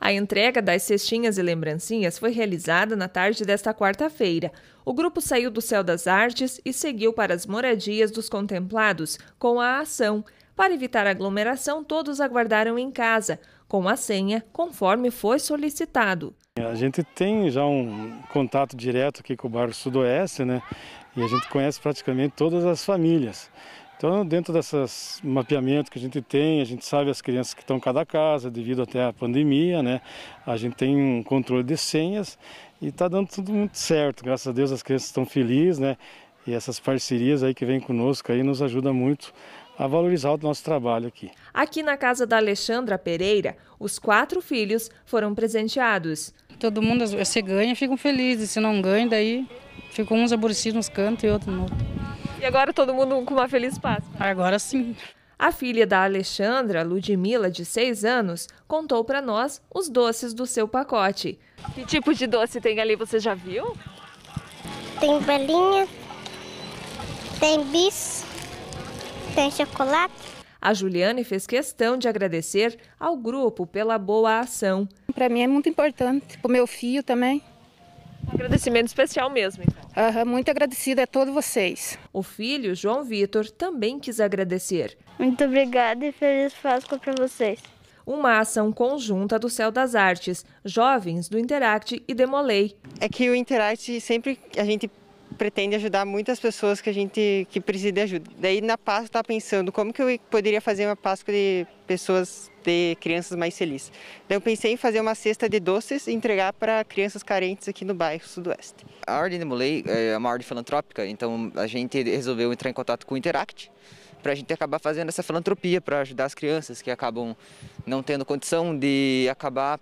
A entrega das cestinhas e lembrancinhas foi realizada na tarde desta quarta-feira. O grupo saiu do Céu das Artes e seguiu para as moradias dos contemplados com a ação. Para evitar aglomeração, todos aguardaram em casa, com a senha, conforme foi solicitado. A gente tem já um contato direto aqui com o bairro Sudoeste, né? E a gente conhece praticamente todas as famílias. Então, dentro desses mapeamentos que a gente tem, a gente sabe as crianças que estão em cada casa, devido até à pandemia, né? A gente tem um controle de senhas e está dando tudo muito certo. Graças a Deus as crianças estão felizes, né? E essas parcerias aí que vem conosco aí nos ajuda muito a valorizar o nosso trabalho aqui. Aqui na casa da Alexandra Pereira, os quatro filhos foram presenteados. Todo mundo, você ganha, ficam felizes. Se não ganha, daí ficam uns aborrecidos nos cantos e outros no outro. E agora todo mundo com uma feliz Páscoa. Agora sim. A filha da Alexandra, Ludmila, de 6 anos, contou para nós os doces do seu pacote. Que tipo de doce tem ali, você já viu? Tem bolinha, tem bis, tem chocolate. A Juliane fez questão de agradecer ao grupo pela boa ação. Para mim é muito importante, para o meu filho também. Agradecimento especial mesmo. Então. Uhum, muito agradecida a todos vocês. O filho, João Vitor, também quis agradecer. Muito obrigada e feliz Páscoa para vocês. Uma ação conjunta do Céu das Artes, jovens do Interact e Demolei. É que o Interact sempre a gente pretende ajudar muitas pessoas que a gente que precisa de ajuda. Daí na Páscoa está pensando como que eu poderia fazer uma Páscoa de pessoas, de crianças mais felizes. Daí eu pensei em fazer uma cesta de doces e entregar para crianças carentes aqui no bairro Sudoeste. A Ordem de eh, é uma ordem filantrópica, então a gente resolveu entrar em contato com o Interact para a gente acabar fazendo essa filantropia para ajudar as crianças que acabam não tendo condição de acabar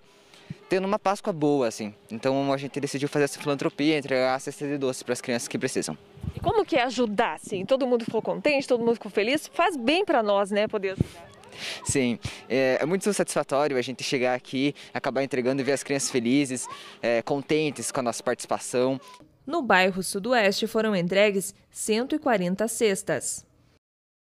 tendo uma Páscoa boa, assim. Então a gente decidiu fazer essa filantropia, entregar cesta de doces para as crianças que precisam. E como que é ajudar, assim? Todo mundo ficou contente, todo mundo ficou feliz? Faz bem para nós, né, poder ajudar. Sim, é, é, muito satisfatório a gente chegar aqui, acabar entregando e ver as crianças felizes, é, contentes com a nossa participação. No bairro Sudoeste foram entregues 140 cestas.